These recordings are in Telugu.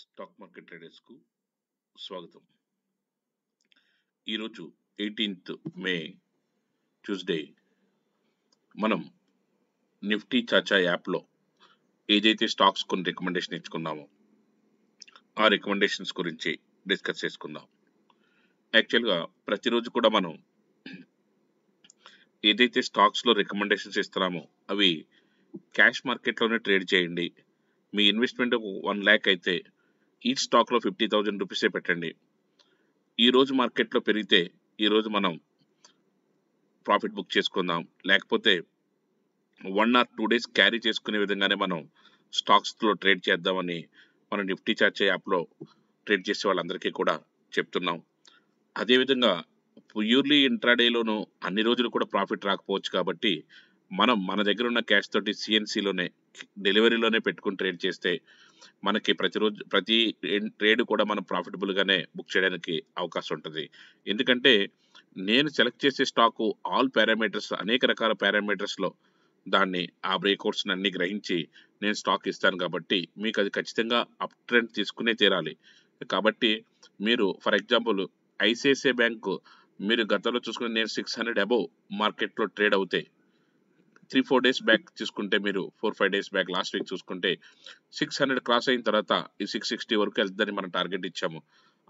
స్టాక్ మార్కెట్ ట్రేడర్స్కు స్వాగతం ఈరోజు ఎయిటీన్త్ మే ట్యూస్డే మనం నిఫ్టీ చాచా యాప్లో ఏదైతే స్టాక్స్ కొన్ని రికమెండేషన్ ఇచ్చుకున్నామో ఆ రికమెండేషన్స్ గురించి డిస్కస్ చేసుకుందాం యాక్చువల్గా ప్రతిరోజు కూడా మనం ఏదైతే స్టాక్స్లో రికమెండేషన్స్ ఇస్తున్నామో అవి క్యాష్ మార్కెట్లోనే ట్రేడ్ చేయండి మీ ఇన్వెస్ట్మెంట్ వన్ ల్యాక్ అయితే ఈచ్ స్టాక్లో ఫిఫ్టీ థౌజండ్ రూపీసే పెట్టండి ఈరోజు మార్కెట్లో పెరిగితే ఈరోజు మనం ప్రాఫిట్ బుక్ చేసుకుందాం లేకపోతే one or two days carry చేసుకునే విధంగానే మనం స్టాక్స్లో ట్రేడ్ చేద్దామని మనం నిఫ్టీ చార్జ్ యాప్లో ట్రేడ్ చేసే వాళ్ళందరికీ కూడా చెప్తున్నాం అదేవిధంగా ప్యూర్లీ ఇంట్రాడేలోనూ అన్ని రోజులు కూడా ప్రాఫిట్ రాకపోవచ్చు కాబట్టి మనం మన దగ్గర ఉన్న క్యాష్ తోటి సిఎన్సీలోనే డెలివరీలోనే పెట్టుకుని ట్రేడ్ చేస్తే మనకి ప్రతిరోజు ప్రతి ట్రేడ్ కూడా మనం ప్రాఫిటబుల్గానే బుక్ చేయడానికి అవకాశం ఉంటుంది ఎందుకంటే నేను సెలెక్ట్ చేసే స్టాకు ఆల్ పారామీటర్స్ అనేక రకాల పారామీటర్స్లో దాన్ని ఆ బ్రేక్అవుట్స్ని అన్ని గ్రహించి నేను స్టాక్ ఇస్తాను కాబట్టి మీకు అది ఖచ్చితంగా అప్ ట్రెండ్ తీసుకునే తీరాలి కాబట్టి మీరు ఫర్ ఎగ్జాంపుల్ ఐసిఐసిఐ బ్యాంకు మీరు గతంలో చూసుకుని నేను సిక్స్ హండ్రెడ్ అబోవ్ మార్కెట్లో ట్రేడ్ అవుతాయి త్రీ ఫోర్ డేస్ బ్యాక్ చూసుకుంటే మీరు four five days back last week చూసుకుంటే సిక్స్ హండ్రెడ్ క్రాస్ అయిన తర్వాత ఈ సిక్స్ సిక్స్టీ వరకు వెళ్తుందని మనం టార్గెట్ ఇచ్చాము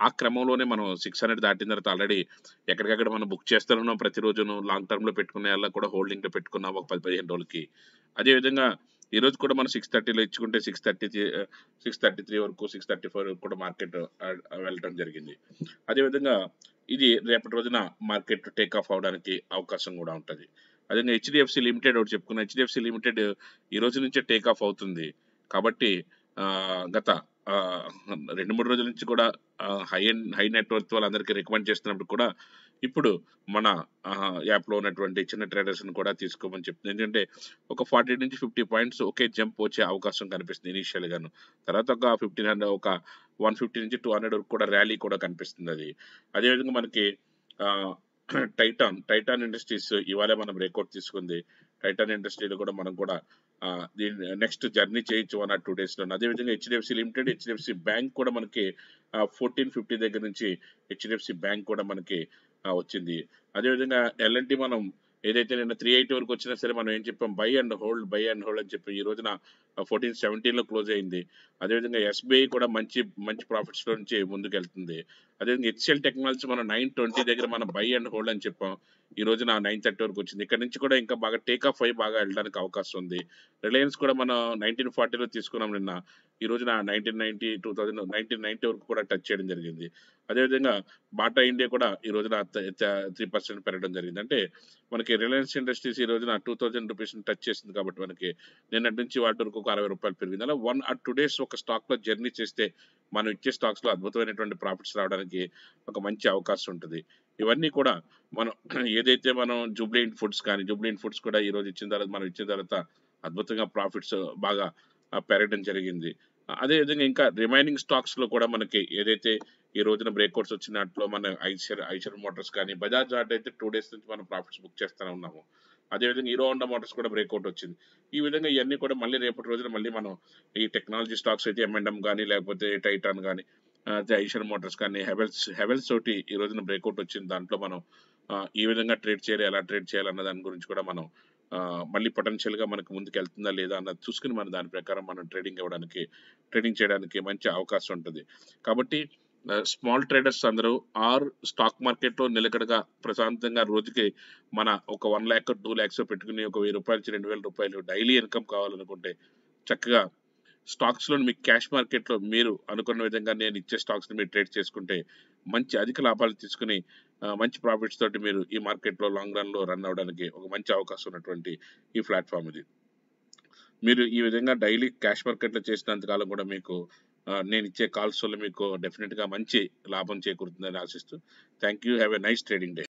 ఆ క్రమంలోనే మనం సిక్స్ హండ్రెడ్ దాటిన తర్వాత ఆల్రెడీ ఎక్కడికక్కడ మనం బుక్ చేస్తున్నాం ప్రతిరోజు లాంగ్ టర్మ్లో పెట్టుకునే వాళ్ళ కూడా హోల్డింగ్లో పెట్టుకున్నాం ఒక పది పదిహేను రోజులకి అదేవిధంగా ఈ రోజు కూడా మనం సిక్స్ థర్టీలో ఇచ్చుకుంటే six thirty six thirty three వరకు సిక్స్ థర్టీ ఫోర్ వరకు కూడా మార్కెట్ వెళ్ళడం జరిగింది అదేవిధంగా ఇది రేపటి రోజున మార్కెట్ టేక్ ఆఫ్ అవడానికి అవకాశం కూడా ఉంటుంది అదే హెచ్డిఎఫ్సి లిమిటెడ్ ఒకటి చెప్పుకున్న హెచ్డిఎఫ్సి లిమిటెడ్ ఈ రోజు నుంచే టేక్ ఆఫ్ అవుతుంది కాబట్టి గత రెండు మూడు రోజుల నుంచి కూడా హై అండ్ హై నెట్వర్క్ వాళ్ళందరికీ రికమెండ్ చేస్తున్నప్పుడు కూడా ఇప్పుడు మన యాప్లో ఉన్నటువంటి చిన్న ట్రేడర్స్ని కూడా తీసుకోమని చెప్తుంది ఎందుకంటే ఒక ఫార్టీ నుంచి ఫిఫ్టీ పాయింట్స్ ఒకే జంప్ వచ్చే అవకాశం కనిపిస్తుంది ఇనీషియల్గాను తర్వాత ఒక ఫిఫ్టీన్ హండ్రెడ్ ఒక వన్ ఫిఫ్టీ నుంచి టూ హండ్రెడ్ వరకు కూడా ర్యాలీ కూడా కనిపిస్తుంది అది అదేవిధంగా మనకి టైటాన్ టైటాన్ ఇండస్ట్రీస్ ఇవాళ మనం రికార్డ్ తీసుకుంది టైటాన్ ఇండస్ట్రీలో కూడా మనం కూడా నెక్స్ట్ జర్నీ చేయొచ్చు టూ డేస్ లో అదే అదేవిధంగా హెచ్డిఎఫ్సి లిమిటెడ్ హెచ్డిఎఫ్సి బ్యాంక్ కూడా మనకి ఫోర్టీన్ ఫిఫ్టీ దగ్గర నుంచి హెచ్డిఎఫ్సి బ్యాంక్ కూడా మనకి వచ్చింది అదేవిధంగా ఎల్ఎన్టీ మనం ఏదైతే నిన్న త్రీ ఎయిటీ వరకు వచ్చినా సరే మనం ఏం చెప్పాం buy and hold buy and hold అని చెప్పి ఈ రోజున ఫోర్టీన్ సెవెంటీన్ లో క్లోజ్ అయింది అదేవిధంగా ఎస్బీఐ కూడా మంచి మంచి లో నుంచి ముందుకు వెళ్తుంది అదేవిధంగా హెచ్ఎల్ టెక్నాలజీ మనం నైన్ ట్వంటీ దగ్గర మనం బై అండ్ హోల్డ్ అని చెప్పాం ఈ రోజు నా నైన్ థర్టీ వరకు వచ్చింది ఇక్కడ నుంచి కూడా ఇంకా బాగా టేక్ ఆఫ్ అయ్యి బాగా వెళ్ళడానికి అవకాశం ఉంది రిలయన్స్ కూడా మనం నైన్టీన్ ఫార్టీలో తీసుకున్నాం నిన్న ఈ రోజు నా nineteen ninety two thousand nineteen ninety వరకు కూడా టచ్ చేయడం జరిగింది అదేవిధంగా బాటా ఇండియా కూడా ఈ రోజున త్రీ పర్సెంట్ పెరగడం జరిగింది అంటే మనకి రిలయన్స్ ఇండస్ట్రీస్ ఈ రోజున టూ థౌజండ్ రూపీస్ టచ్ చేసింది కాబట్టి మనకి నిన్నటి నుంచి వాటి వరకు ఒక అరవై రూపాయలు పెరిగింది అలా వన్ ఆర్ టూ డేస్ ఒక స్టాక్లో జర్నీ చేస్తే మనం ఇచ్చే స్టాక్స్లో అద్భుతమైనటువంటి ప్రాఫిట్స్ రావడానికి మనకి ఒక మంచి అవకాశం ఉంటుంది ఇవన్నీ కూడా మనం ఏదైతే మనం జూబ్లీన్ ఫుడ్స్ కానీ జూబ్లీన్ ఫుడ్స్ కూడా ఈరోజు ఇచ్చిన తర్వాత మనం ఇచ్చిన తర్వాత అద్భుతంగా ప్రాఫిట్స్ బాగా పెరగడం జరిగింది అదేవిధంగా ఇంకా రిమైనింగ్ స్టాక్స్లో కూడా మనకి ఏదైతే ఈ రోజున బ్రేక్అవుట్స్ వచ్చిన దాంట్లో మన ఐషర్ ఐషర్ మోటార్స్ కానీ బజాజ్ ఆర్ట్ అయితే టూ డేస్ నుంచి మనం ప్రాఫిట్స్ బుక్ చేస్తూనే ఉన్నాము అదేవిధంగా హీరో హోండా మోటార్స్ కూడా బ్రేక్అవుట్ వచ్చింది ఈ విధంగా ఇవన్నీ కూడా మళ్ళీ రేపటి రోజున మళ్ళీ మనం ఈ టెక్నాలజీ స్టాక్స్ అయితే ఎంఎండం కానీ లేకపోతే టైటాన్ కానీ ఐషర్ మోటార్స్ కానీ హెవెల్స్ హెవెల్స్ తోటి ఈ రోజున బ్రేక్అవుట్ వచ్చింది దాంట్లో మనం ఈ విధంగా ట్రేడ్ చేయాలి ఎలా ట్రేడ్ చేయాలి అన్న దాని గురించి కూడా మనం మళ్ళీ గా మనకు ముందుకు వెళ్తుందా లేదా అన్నది చూసుకుని మనం దాని ప్రకారం మనం ట్రేడింగ్ ఇవ్వడానికి ట్రేడింగ్ చేయడానికి మంచి అవకాశం ఉంటుంది కాబట్టి స్మాల్ ట్రేడర్స్ అందరూ ఆర్ స్టాక్ మార్కెట్లో నిలకడగా ప్రశాంతంగా రోజుకి మన ఒక వన్ ల్యాక్ టూ ల్యాక్స్ పెట్టుకుని ఒక వెయ్యి రూపాయల నుంచి రెండు వేల రూపాయలు డైలీ ఇన్కమ్ కావాలనుకుంటే చక్కగా స్టాక్స్లో మీకు క్యాష్ మార్కెట్లో మీరు అనుకున్న విధంగా నేను ఇచ్చే స్టాక్స్ని మీరు ట్రేడ్ చేసుకుంటే మంచి అధిక లాభాలు తీసుకుని మంచి ప్రాఫిట్స్ తోటి మీరు ఈ మార్కెట్లో లాంగ్ లో రన్ అవ్వడానికి ఒక మంచి అవకాశం ఉన్నటువంటి ఈ ప్లాట్ఫామ్ ఇది మీరు ఈ విధంగా డైలీ క్యాష్ మార్కెట్లో చేసినంతకాలం కూడా మీకు నేను ఇచ్చే కాల్స్ వల్ల మీకు డెఫినెట్గా మంచి లాభం చేకూరుతుందని ఆశిస్తూ thank you have a nice trading day